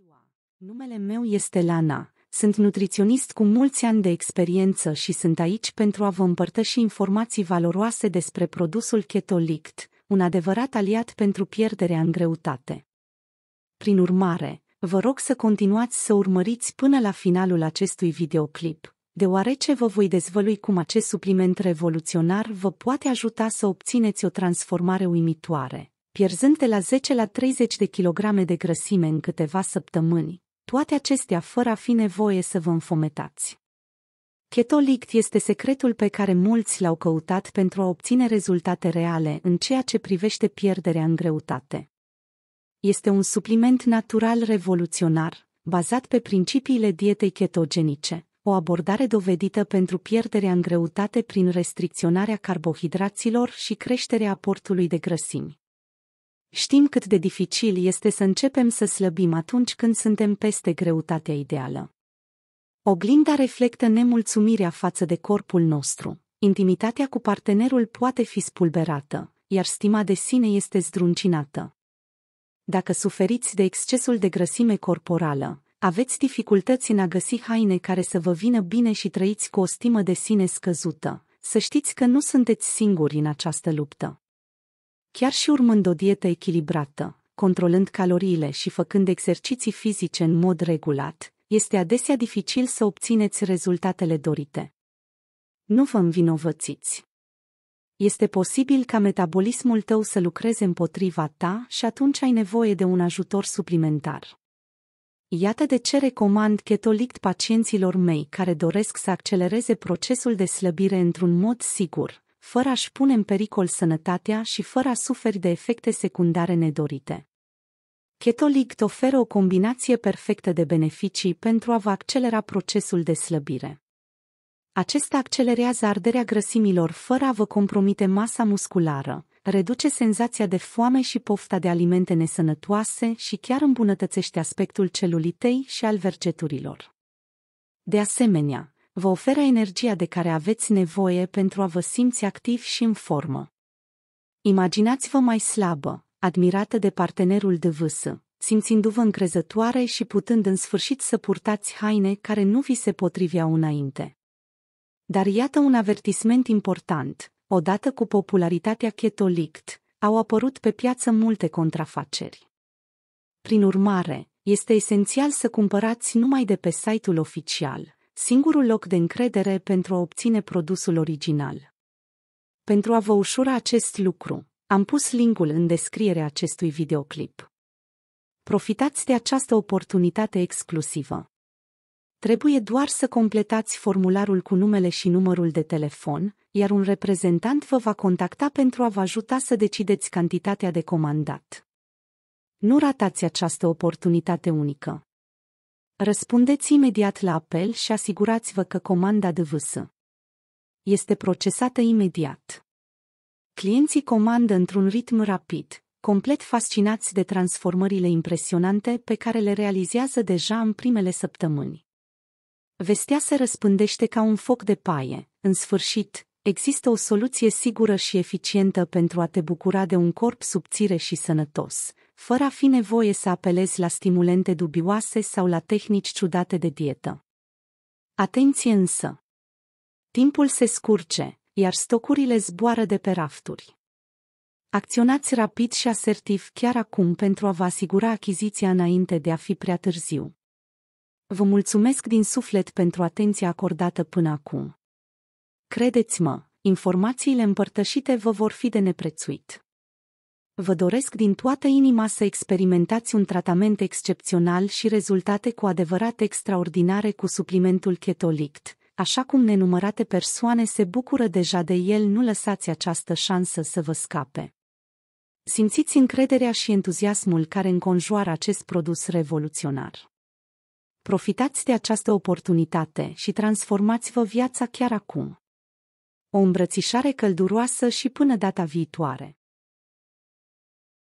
ziua! Numele meu este Lana, sunt nutriționist cu mulți ani de experiență și sunt aici pentru a vă împărtăși informații valoroase despre produsul Ketolict, un adevărat aliat pentru pierderea în greutate. Prin urmare, vă rog să continuați să urmăriți până la finalul acestui videoclip, deoarece vă voi dezvălui cum acest supliment revoluționar vă poate ajuta să obțineți o transformare uimitoare pierzând de la 10 la 30 de kilograme de grăsime în câteva săptămâni, toate acestea fără a fi nevoie să vă înfometați. Ketolict este secretul pe care mulți l-au căutat pentru a obține rezultate reale în ceea ce privește pierderea în greutate. Este un supliment natural revoluționar, bazat pe principiile dietei ketogenice, o abordare dovedită pentru pierderea în greutate prin restricționarea carbohidraților și creșterea aportului de grăsimi. Știm cât de dificil este să începem să slăbim atunci când suntem peste greutatea ideală. Oglinda reflectă nemulțumirea față de corpul nostru. Intimitatea cu partenerul poate fi spulberată, iar stima de sine este zdruncinată. Dacă suferiți de excesul de grăsime corporală, aveți dificultăți în a găsi haine care să vă vină bine și trăiți cu o stimă de sine scăzută, să știți că nu sunteți singuri în această luptă. Chiar și urmând o dietă echilibrată, controlând caloriile și făcând exerciții fizice în mod regulat, este adesea dificil să obțineți rezultatele dorite. Nu vă învinovățiți. Este posibil ca metabolismul tău să lucreze împotriva ta și atunci ai nevoie de un ajutor suplimentar. Iată de ce recomand Ketolict pacienților mei care doresc să accelereze procesul de slăbire într-un mod sigur, fără a-și pune în pericol sănătatea și fără a suferi de efecte secundare nedorite. Ketolict oferă o combinație perfectă de beneficii pentru a vă accelera procesul de slăbire. Acesta accelerează arderea grăsimilor fără a vă compromite masa musculară, reduce senzația de foame și pofta de alimente nesănătoase și chiar îmbunătățește aspectul celulitei și al vergeturilor. De asemenea, vă oferă energia de care aveți nevoie pentru a vă simți activ și în formă. Imaginați-vă mai slabă, admirată de partenerul de vâsă, simțindu-vă încrezătoare și putând în sfârșit să purtați haine care nu vi se potriveau înainte. Dar iată un avertisment important. Odată cu popularitatea Ketolict, au apărut pe piață multe contrafaceri. Prin urmare, este esențial să cumpărați numai de pe site-ul oficial, singurul loc de încredere pentru a obține produsul original. Pentru a vă ușura acest lucru, am pus linkul în descrierea acestui videoclip. Profitați de această oportunitate exclusivă. Trebuie doar să completați formularul cu numele și numărul de telefon, iar un reprezentant vă va contacta pentru a vă ajuta să decideți cantitatea de comandat. Nu ratați această oportunitate unică. Răspundeți imediat la apel și asigurați-vă că comanda de vâsă este procesată imediat. Clienții comandă într-un ritm rapid, complet fascinați de transformările impresionante pe care le realizează deja în primele săptămâni. Vestea se răspândește ca un foc de paie. În sfârșit, există o soluție sigură și eficientă pentru a te bucura de un corp subțire și sănătos, fără a fi nevoie să apelezi la stimulente dubioase sau la tehnici ciudate de dietă. Atenție însă! Timpul se scurge, iar stocurile zboară de pe rafturi. Acționați rapid și asertiv chiar acum pentru a vă asigura achiziția înainte de a fi prea târziu. Vă mulțumesc din suflet pentru atenția acordată până acum. Credeți-mă, informațiile împărtășite vă vor fi de neprețuit. Vă doresc din toată inima să experimentați un tratament excepțional și rezultate cu adevărat extraordinare cu suplimentul Ketolict. Așa cum nenumărate persoane se bucură deja de el, nu lăsați această șansă să vă scape. Simțiți încrederea și entuziasmul care înconjoară acest produs revoluționar. Profitați de această oportunitate și transformați-vă viața chiar acum. O îmbrățișare călduroasă și până data viitoare.